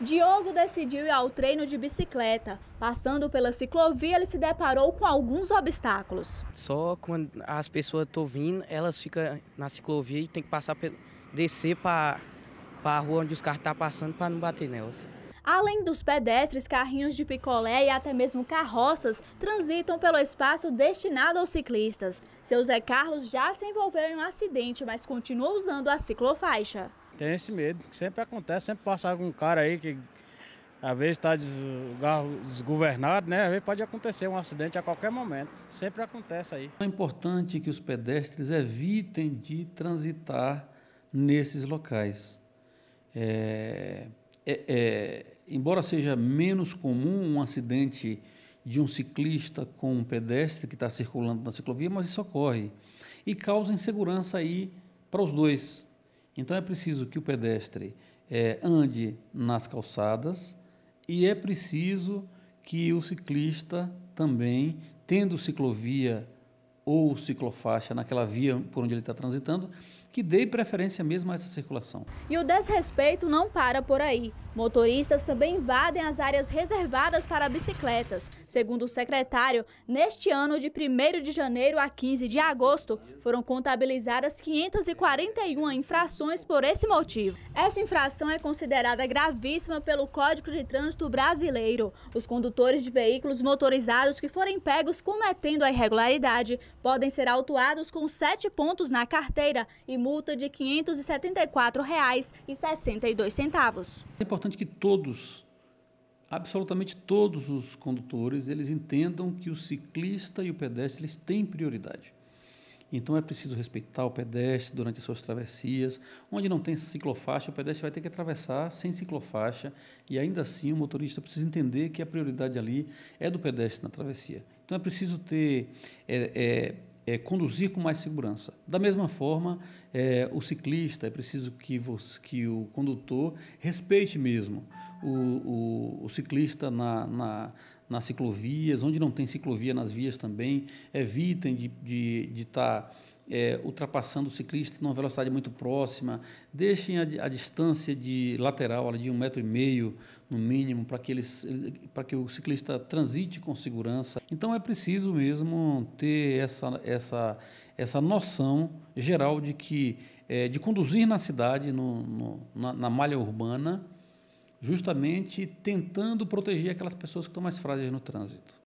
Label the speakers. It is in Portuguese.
Speaker 1: Diogo decidiu ir ao treino de bicicleta. Passando pela ciclovia, ele se deparou com alguns obstáculos.
Speaker 2: Só quando as pessoas estão vindo, elas ficam na ciclovia e tem que passar descer para a rua onde os carros estão tá passando para
Speaker 1: não bater nelas. Além dos pedestres, carrinhos de picolé e até mesmo carroças transitam pelo espaço destinado aos ciclistas. Seu Zé Carlos já se envolveu em um acidente, mas continua usando a ciclofaixa.
Speaker 3: Tem esse medo, que sempre acontece, sempre passa algum cara aí que às vezes está desgovernado, né? Às vezes pode acontecer um acidente a qualquer momento. Sempre acontece aí. É importante que os
Speaker 2: pedestres evitem de transitar nesses locais. É, é, é, embora seja menos comum um acidente de um ciclista com um pedestre que está circulando na ciclovia, mas isso ocorre e causa insegurança aí para os dois. Então é preciso que o pedestre é, ande nas calçadas e é preciso que o ciclista também, tendo ciclovia ou ciclofaixa naquela via por onde ele está transitando, que dê preferência mesmo a essa circulação.
Speaker 1: E o desrespeito não para por aí. Motoristas também invadem as áreas reservadas para bicicletas. Segundo o secretário, neste ano, de 1 de janeiro a 15 de agosto, foram contabilizadas 541 infrações por esse motivo. Essa infração é considerada gravíssima pelo Código de Trânsito Brasileiro. Os condutores de veículos motorizados que forem pegos cometendo a irregularidade podem ser autuados com 7 pontos na carteira e multa de R$ 574,62.
Speaker 2: É importante que todos, absolutamente todos os condutores, eles entendam que o ciclista e o pedestre eles têm prioridade. Então é preciso respeitar o pedestre durante as suas travessias. Onde não tem ciclofaixa, o pedestre vai ter que atravessar sem ciclofaixa e ainda assim o motorista precisa entender que a prioridade ali é do pedestre na travessia. Então é preciso ter é, é, é, conduzir com mais segurança. Da mesma forma, é, o ciclista é preciso que, você, que o condutor respeite mesmo o, o, o ciclista na, na, nas ciclovias, onde não tem ciclovia nas vias também, evitem de estar. De, de tá é, ultrapassando o ciclista numa velocidade muito próxima, deixem a, a distância de lateral de um metro e meio no mínimo para que eles, para que o ciclista transite com segurança. Então é preciso mesmo ter essa essa essa noção geral de que é, de conduzir na cidade no, no, na, na malha urbana, justamente tentando proteger aquelas pessoas que estão mais frágeis no trânsito.